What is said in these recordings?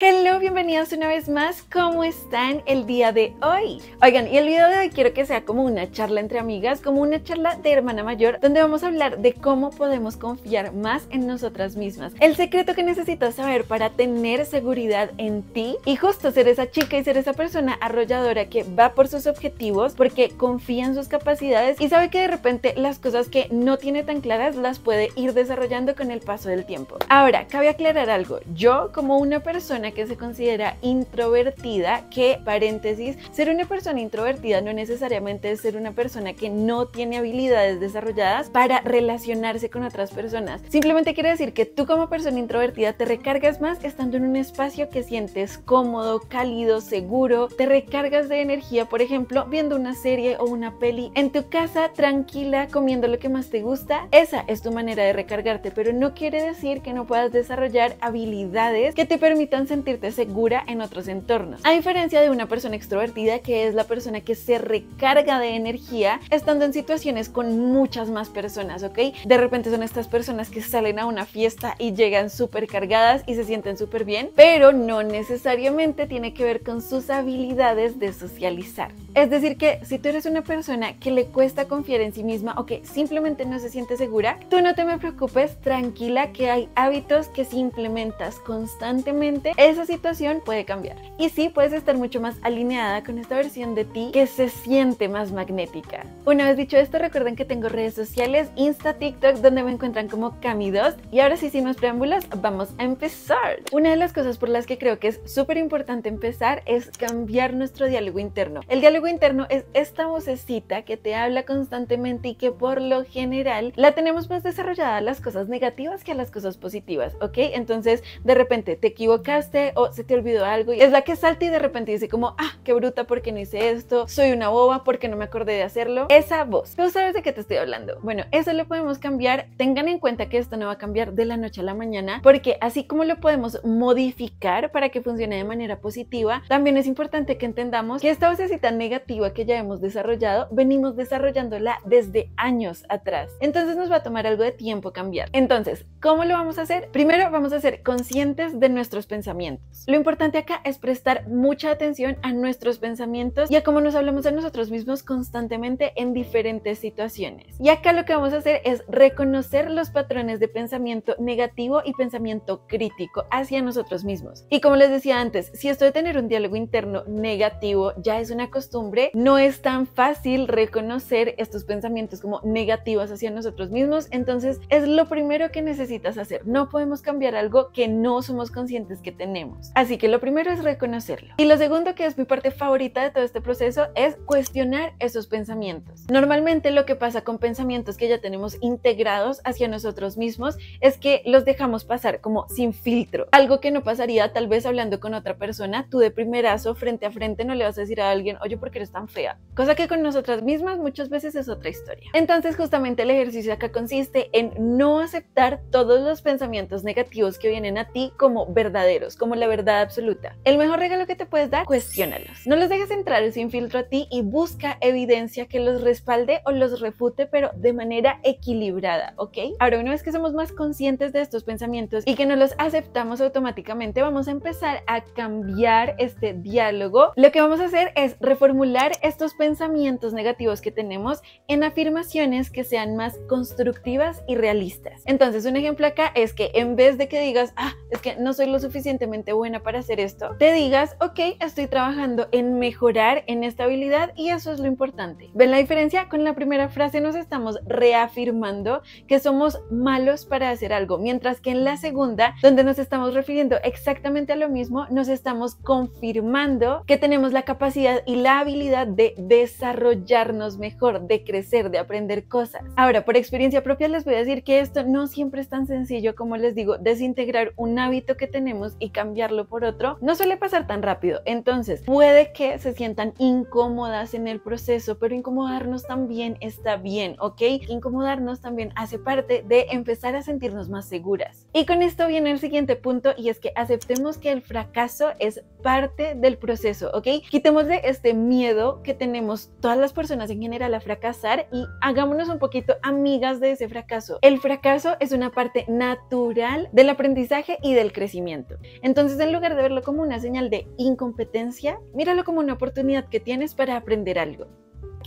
Hello bienvenidos una vez más. ¿Cómo están el día de hoy? Oigan, y el video de hoy quiero que sea como una charla entre amigas, como una charla de hermana mayor, donde vamos a hablar de cómo podemos confiar más en nosotras mismas. El secreto que necesitas saber para tener seguridad en ti y justo ser esa chica y ser esa persona arrolladora que va por sus objetivos porque confía en sus capacidades y sabe que de repente las cosas que no tiene tan claras las puede ir desarrollando con el paso del tiempo. Ahora, cabe aclarar algo. Yo como una persona que se considera introvertida, que paréntesis, ser una persona introvertida no necesariamente es ser una persona que no tiene habilidades desarrolladas para relacionarse con otras personas. Simplemente quiere decir que tú como persona introvertida te recargas más estando en un espacio que sientes cómodo, cálido, seguro, te recargas de energía, por ejemplo, viendo una serie o una peli en tu casa tranquila, comiendo lo que más te gusta. Esa es tu manera de recargarte, pero no quiere decir que no puedas desarrollar habilidades que te permitan sentirte segura en otros entornos. A diferencia de una persona extrovertida, que es la persona que se recarga de energía estando en situaciones con muchas más personas, ¿ok? De repente son estas personas que salen a una fiesta y llegan súper cargadas y se sienten súper bien, pero no necesariamente tiene que ver con sus habilidades de socializar. Es decir, que si tú eres una persona que le cuesta confiar en sí misma o que simplemente no se siente segura, tú no te me preocupes, tranquila que hay hábitos que si implementas constantemente, esa situación puede cambiar. Y sí, puedes estar mucho más alineada con esta versión de ti que se siente más magnética. Una vez dicho esto, recuerden que tengo redes sociales, Insta, TikTok, donde me encuentran como Camidost. Y ahora sí, sin más preámbulos, vamos a empezar. Una de las cosas por las que creo que es súper importante empezar es cambiar nuestro diálogo interno. El diálogo interno es esta vocecita que te habla constantemente y que por lo general la tenemos más desarrollada a las cosas negativas que a las cosas positivas, ¿ok? Entonces, de repente te equivocaste o se te olvidó algo. Y es la que salta y de repente dice como, ah, qué bruta porque no hice esto, soy una boba porque no me acordé de hacerlo. Esa voz. ¿Tú sabes de qué te estoy hablando. Bueno, eso lo podemos cambiar. Tengan en cuenta que esto no va a cambiar de la noche a la mañana porque así como lo podemos modificar para que funcione de manera positiva, también es importante que entendamos que esta vocecita negativa que ya hemos desarrollado, venimos desarrollándola desde años atrás. Entonces nos va a tomar algo de tiempo cambiar. Entonces, ¿cómo lo vamos a hacer? Primero vamos a ser conscientes de nuestros pensamientos. Lo importante acá es prestar mucha atención a nuestros pensamientos y a cómo nos hablamos a nosotros mismos constantemente en diferentes situaciones. Y acá lo que vamos a hacer es reconocer los patrones de pensamiento negativo y pensamiento crítico hacia nosotros mismos. Y como les decía antes, si esto de tener un diálogo interno negativo ya es una costumbre, no es tan fácil reconocer estos pensamientos como negativos hacia nosotros mismos, entonces es lo primero que necesitas hacer. No podemos cambiar algo que no somos conscientes que tenemos. Así que lo primero es reconocerlo. Y lo segundo, que es mi parte favorita de todo este proceso, es cuestionar esos pensamientos. Normalmente lo que pasa con pensamientos que ya tenemos integrados hacia nosotros mismos es que los dejamos pasar como sin filtro. Algo que no pasaría tal vez hablando con otra persona, tú de primerazo, frente a frente, no le vas a decir a alguien, oye, porque qué eres tan fea? Cosa que con nosotras mismas muchas veces es otra historia. Entonces justamente el ejercicio acá consiste en no aceptar todos los pensamientos negativos que vienen a ti como verdaderos, como la verdad absoluta. El mejor regalo que te puedes dar, cuestiónalos. No los dejes entrar sin filtro a ti y busca evidencia que los respalde o los refute, pero de manera equilibrada, ¿ok? Ahora, una vez que somos más conscientes de estos pensamientos y que no los aceptamos automáticamente, vamos a empezar a cambiar este diálogo. Lo que vamos a hacer es reformular estos pensamientos negativos que tenemos en afirmaciones que sean más constructivas y realistas. Entonces, un ejemplo acá es que en vez de que digas, ah, es que no soy lo suficientemente bueno, para hacer esto, te digas, ok, estoy trabajando en mejorar en esta habilidad y eso es lo importante. ¿Ven la diferencia? Con la primera frase nos estamos reafirmando que somos malos para hacer algo, mientras que en la segunda, donde nos estamos refiriendo exactamente a lo mismo, nos estamos confirmando que tenemos la capacidad y la habilidad de desarrollarnos mejor, de crecer, de aprender cosas. Ahora, por experiencia propia les voy a decir que esto no siempre es tan sencillo como les digo, desintegrar un hábito que tenemos y cambiarlo por otro, no suele pasar tan rápido. Entonces, puede que se sientan incómodas en el proceso, pero incomodarnos también está bien, ¿ok? Incomodarnos también hace parte de empezar a sentirnos más seguras. Y con esto viene el siguiente punto y es que aceptemos que el fracaso es parte del proceso, ¿ok? Quitemos de este miedo que tenemos todas las personas en general a fracasar y hagámonos un poquito amigas de ese fracaso. El fracaso es una parte natural del aprendizaje y del crecimiento. Entonces, en en lugar de verlo como una señal de incompetencia, míralo como una oportunidad que tienes para aprender algo.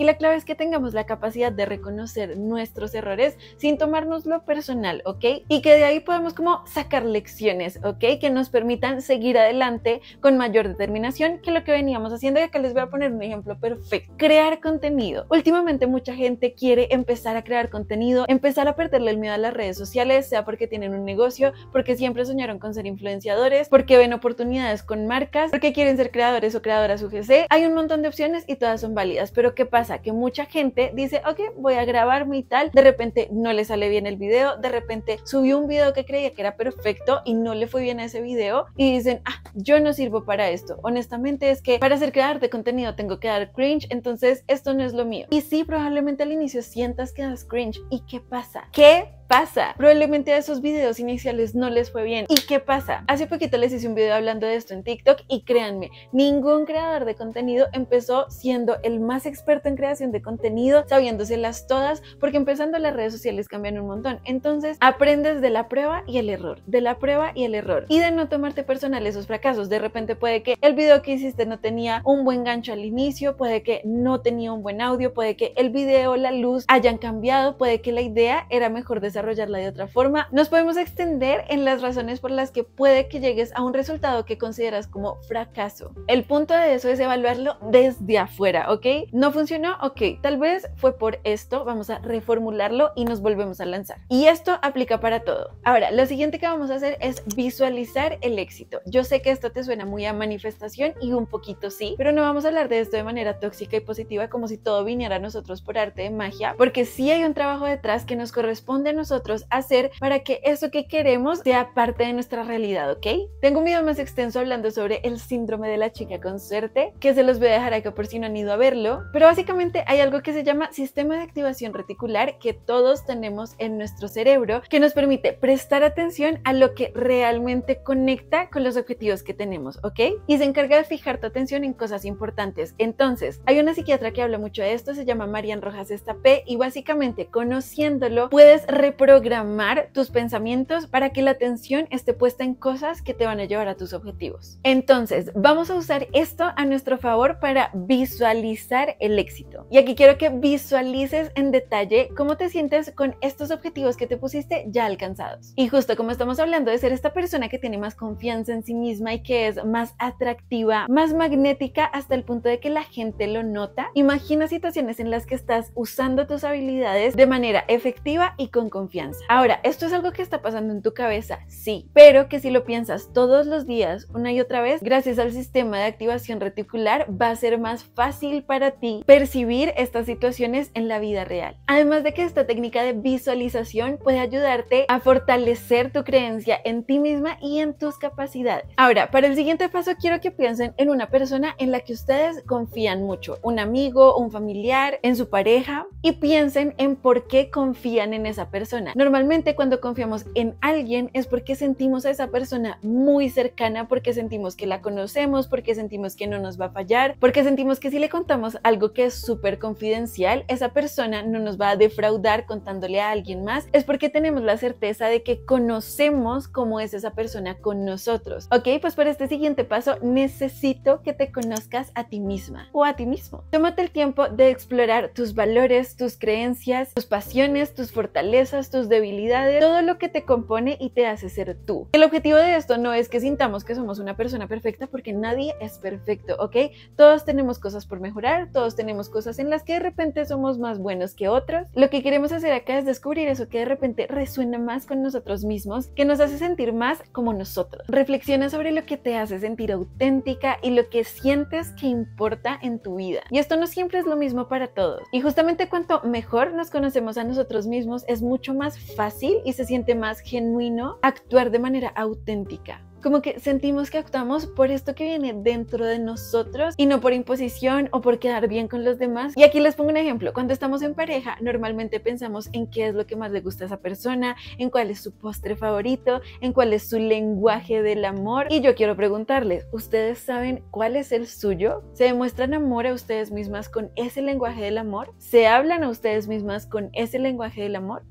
Y la clave es que tengamos la capacidad de reconocer nuestros errores sin tomarnos lo personal, ¿ok? Y que de ahí podemos como sacar lecciones, ¿ok? Que nos permitan seguir adelante con mayor determinación que lo que veníamos haciendo. Y acá les voy a poner un ejemplo perfecto. Crear contenido. Últimamente mucha gente quiere empezar a crear contenido, empezar a perderle el miedo a las redes sociales, sea porque tienen un negocio, porque siempre soñaron con ser influenciadores, porque ven oportunidades con marcas, porque quieren ser creadores o creadoras UGC. Hay un montón de opciones y todas son válidas, pero ¿qué pasa? Que mucha gente dice, ok, voy a grabar mi tal, de repente no le sale bien el video, de repente subió un video que creía que era perfecto y no le fue bien a ese video y dicen, ah, yo no sirvo para esto. Honestamente es que para hacer creador de contenido tengo que dar cringe, entonces esto no es lo mío. Y sí, probablemente al inicio sientas que das cringe. ¿Y qué pasa? ¿Qué pasa? Probablemente a esos videos iniciales no les fue bien. ¿Y qué pasa? Hace poquito les hice un video hablando de esto en TikTok y créanme, ningún creador de contenido empezó siendo el más experto en creación de contenido, sabiéndoselas todas, porque empezando las redes sociales cambian un montón. Entonces, aprendes de la prueba y el error, de la prueba y el error. Y de no tomarte personal esos fracasos. De repente puede que el video que hiciste no tenía un buen gancho al inicio, puede que no tenía un buen audio, puede que el video, la luz hayan cambiado, puede que la idea era mejor desarrollada desarrollarla de otra forma. Nos podemos extender en las razones por las que puede que llegues a un resultado que consideras como fracaso. El punto de eso es evaluarlo desde afuera, ¿ok? No funcionó, ok, tal vez fue por esto, vamos a reformularlo y nos volvemos a lanzar. Y esto aplica para todo. Ahora, lo siguiente que vamos a hacer es visualizar el éxito. Yo sé que esto te suena muy a manifestación y un poquito sí, pero no vamos a hablar de esto de manera tóxica y positiva como si todo viniera a nosotros por arte de magia, porque sí hay un trabajo detrás que nos corresponde a nosotros hacer para que eso que queremos sea parte de nuestra realidad, ¿ok? Tengo un video más extenso hablando sobre el síndrome de la chica con suerte, que se los voy a dejar acá por si no han ido a verlo, pero básicamente hay algo que se llama sistema de activación reticular que todos tenemos en nuestro cerebro que nos permite prestar atención a lo que realmente conecta con los objetivos que tenemos, ¿ok? Y se encarga de fijar tu atención en cosas importantes. Entonces, hay una psiquiatra que habla mucho de esto, se llama Marian Rojas Estapé, y básicamente conociéndolo puedes programar tus pensamientos para que la atención esté puesta en cosas que te van a llevar a tus objetivos. Entonces, vamos a usar esto a nuestro favor para visualizar el éxito. Y aquí quiero que visualices en detalle cómo te sientes con estos objetivos que te pusiste ya alcanzados. Y justo como estamos hablando de ser esta persona que tiene más confianza en sí misma y que es más atractiva, más magnética hasta el punto de que la gente lo nota, imagina situaciones en las que estás usando tus habilidades de manera efectiva y con confianza. Ahora, esto es algo que está pasando en tu cabeza, sí, pero que si lo piensas todos los días, una y otra vez, gracias al sistema de activación reticular, va a ser más fácil para ti percibir estas situaciones en la vida real. Además de que esta técnica de visualización puede ayudarte a fortalecer tu creencia en ti misma y en tus capacidades. Ahora, para el siguiente paso quiero que piensen en una persona en la que ustedes confían mucho, un amigo, un familiar, en su pareja, y piensen en por qué confían en esa persona Normalmente cuando confiamos en alguien es porque sentimos a esa persona muy cercana, porque sentimos que la conocemos, porque sentimos que no nos va a fallar, porque sentimos que si le contamos algo que es súper confidencial, esa persona no nos va a defraudar contándole a alguien más, es porque tenemos la certeza de que conocemos cómo es esa persona con nosotros. Ok, pues por este siguiente paso necesito que te conozcas a ti misma o a ti mismo. Tómate el tiempo de explorar tus valores, tus creencias, tus pasiones, tus fortalezas, tus debilidades, todo lo que te compone y te hace ser tú. El objetivo de esto no es que sintamos que somos una persona perfecta porque nadie es perfecto, ¿ok? Todos tenemos cosas por mejorar, todos tenemos cosas en las que de repente somos más buenos que otros. Lo que queremos hacer acá es descubrir eso que de repente resuena más con nosotros mismos, que nos hace sentir más como nosotros. Reflexiona sobre lo que te hace sentir auténtica y lo que sientes que importa en tu vida. Y esto no siempre es lo mismo para todos. Y justamente cuanto mejor nos conocemos a nosotros mismos, es mucho más fácil y se siente más genuino actuar de manera auténtica. Como que sentimos que actuamos por esto que viene dentro de nosotros y no por imposición o por quedar bien con los demás. Y aquí les pongo un ejemplo. Cuando estamos en pareja, normalmente pensamos en qué es lo que más le gusta a esa persona, en cuál es su postre favorito, en cuál es su lenguaje del amor. Y yo quiero preguntarles, ¿ustedes saben cuál es el suyo? ¿Se demuestran amor a ustedes mismas con ese lenguaje del amor? ¿Se hablan a ustedes mismas con ese lenguaje del amor?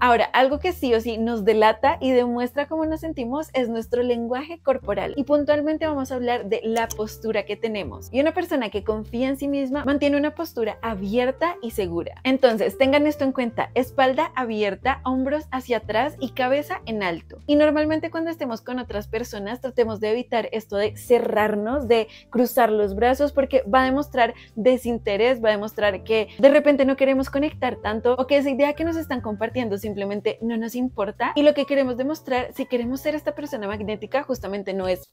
Ahora, algo que sí o sí nos delata y demuestra cómo nos sentimos es nuestro lenguaje corporal. Y puntualmente vamos a hablar de la postura que tenemos. Y una persona que confía en sí misma mantiene una postura abierta y segura. Entonces, tengan esto en cuenta. Espalda abierta, hombros hacia atrás y cabeza en alto. Y normalmente cuando estemos con otras personas tratemos de evitar esto de cerrarnos, de cruzar los brazos, porque va a demostrar desinterés, va a demostrar que de repente no queremos conectar tanto o que esa idea que nos están compartiendo simplemente no nos importa. Y lo que queremos demostrar, si queremos ser esta persona magnética, justamente no es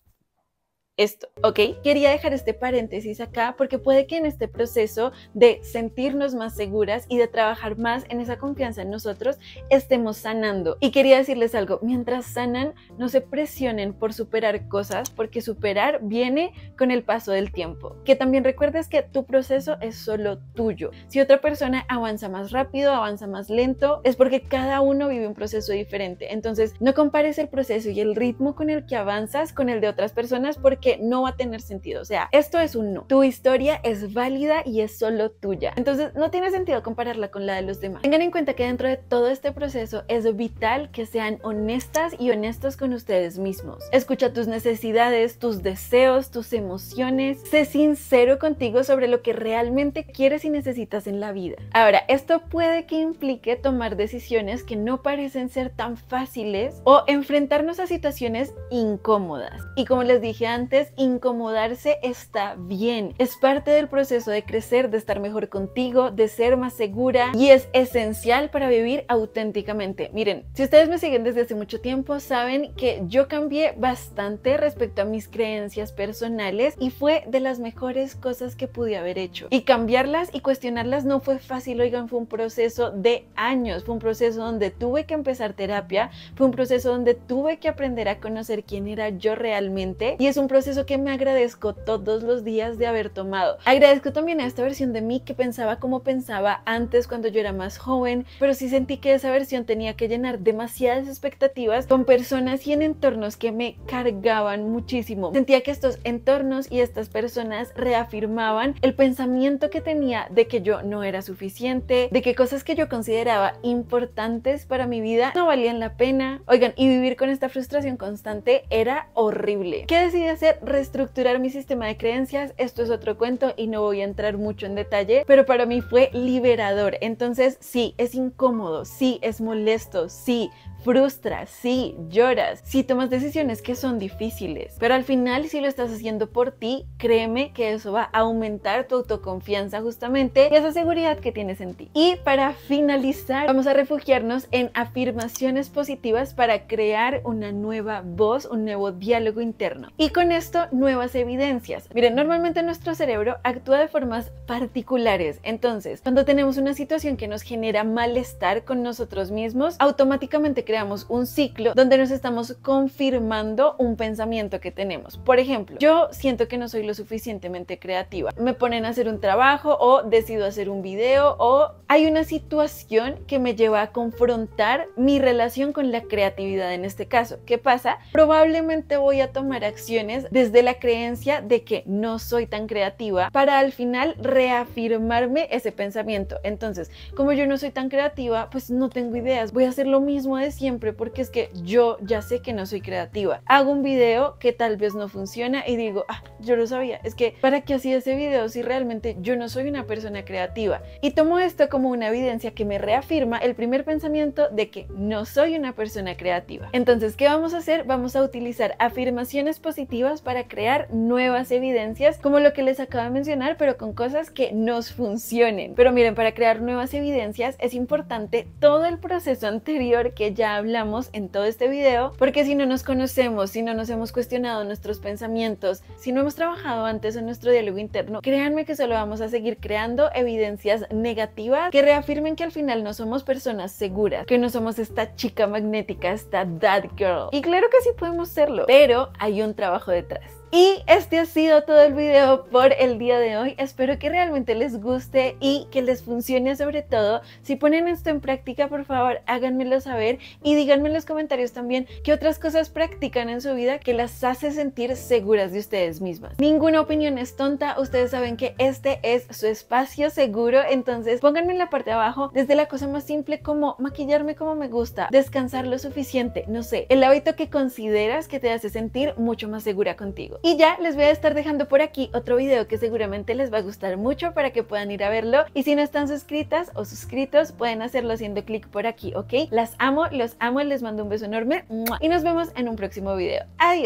esto, ¿ok? Quería dejar este paréntesis acá porque puede que en este proceso de sentirnos más seguras y de trabajar más en esa confianza en nosotros, estemos sanando. Y quería decirles algo, mientras sanan, no se presionen por superar cosas porque superar viene con el paso del tiempo. Que también recuerdes que tu proceso es solo tuyo. Si otra persona avanza más rápido, avanza más lento, es porque cada uno vive un proceso diferente. Entonces, no compares el proceso y el ritmo con el que avanzas con el de otras personas porque no va a tener sentido. O sea, esto es un no. Tu historia es válida y es solo tuya. Entonces, no tiene sentido compararla con la de los demás. Tengan en cuenta que dentro de todo este proceso es vital que sean honestas y honestos con ustedes mismos. Escucha tus necesidades, tus deseos, tus emociones. Sé sincero contigo sobre lo que realmente quieres y necesitas en la vida. Ahora, esto puede que implique tomar decisiones que no parecen ser tan fáciles o enfrentarnos a situaciones incómodas. Y como les dije antes, incomodarse está bien. Es parte del proceso de crecer, de estar mejor contigo, de ser más segura y es esencial para vivir auténticamente. Miren, si ustedes me siguen desde hace mucho tiempo, saben que yo cambié bastante respecto a mis creencias personales y fue de las mejores cosas que pude haber hecho. Y cambiarlas y cuestionarlas no fue fácil, oigan, fue un proceso de años, fue un proceso donde tuve que empezar terapia, fue un proceso donde tuve que aprender a conocer quién era yo realmente y es un proceso eso que me agradezco todos los días de haber tomado. Agradezco también a esta versión de mí que pensaba como pensaba antes cuando yo era más joven, pero sí sentí que esa versión tenía que llenar demasiadas expectativas con personas y en entornos que me cargaban muchísimo. Sentía que estos entornos y estas personas reafirmaban el pensamiento que tenía de que yo no era suficiente, de que cosas que yo consideraba importantes para mi vida no valían la pena. Oigan, y vivir con esta frustración constante era horrible. ¿Qué decidí hacer? reestructurar mi sistema de creencias. Esto es otro cuento y no voy a entrar mucho en detalle, pero para mí fue liberador. Entonces sí, es incómodo, sí, es molesto, sí, Frustra, sí, lloras, si sí tomas decisiones que son difíciles, pero al final si lo estás haciendo por ti, créeme que eso va a aumentar tu autoconfianza justamente y esa seguridad que tienes en ti. Y para finalizar, vamos a refugiarnos en afirmaciones positivas para crear una nueva voz, un nuevo diálogo interno. Y con esto, nuevas evidencias. Miren, normalmente nuestro cerebro actúa de formas particulares, entonces cuando tenemos una situación que nos genera malestar con nosotros mismos, automáticamente creamos un ciclo donde nos estamos confirmando un pensamiento que tenemos. Por ejemplo, yo siento que no soy lo suficientemente creativa. Me ponen a hacer un trabajo o decido hacer un video o hay una situación que me lleva a confrontar mi relación con la creatividad en este caso. ¿Qué pasa? Probablemente voy a tomar acciones desde la creencia de que no soy tan creativa para al final reafirmarme ese pensamiento. Entonces, como yo no soy tan creativa, pues no tengo ideas. Voy a hacer lo mismo de siempre porque es que yo ya sé que no soy creativa. Hago un video que tal vez no funciona y digo, ah, yo lo sabía, es que para qué hacía ese video si realmente yo no soy una persona creativa. Y tomo esto como una evidencia que me reafirma el primer pensamiento de que no soy una persona creativa. Entonces, ¿qué vamos a hacer? Vamos a utilizar afirmaciones positivas para crear nuevas evidencias, como lo que les acabo de mencionar, pero con cosas que nos funcionen. Pero miren, para crear nuevas evidencias es importante todo el proceso anterior que ya hablamos en todo este video, porque si no nos conocemos, si no nos hemos cuestionado nuestros pensamientos, si no hemos trabajado antes en nuestro diálogo interno, créanme que solo vamos a seguir creando evidencias negativas que reafirmen que al final no somos personas seguras, que no somos esta chica magnética, esta that girl. Y claro que sí podemos serlo, pero hay un trabajo detrás. Y este ha sido todo el video por el día de hoy. Espero que realmente les guste y que les funcione sobre todo. Si ponen esto en práctica, por favor, háganmelo saber y díganme en los comentarios también qué otras cosas practican en su vida que las hace sentir seguras de ustedes mismas. Ninguna opinión es tonta, ustedes saben que este es su espacio seguro, entonces pónganme en la parte de abajo desde la cosa más simple como maquillarme como me gusta, descansar lo suficiente, no sé, el hábito que consideras que te hace sentir mucho más segura contigo. Y ya les voy a estar dejando por aquí otro video que seguramente les va a gustar mucho para que puedan ir a verlo. Y si no están suscritas o suscritos, pueden hacerlo haciendo clic por aquí, ¿ok? Las amo, los amo, les mando un beso enorme y nos vemos en un próximo video. Adiós.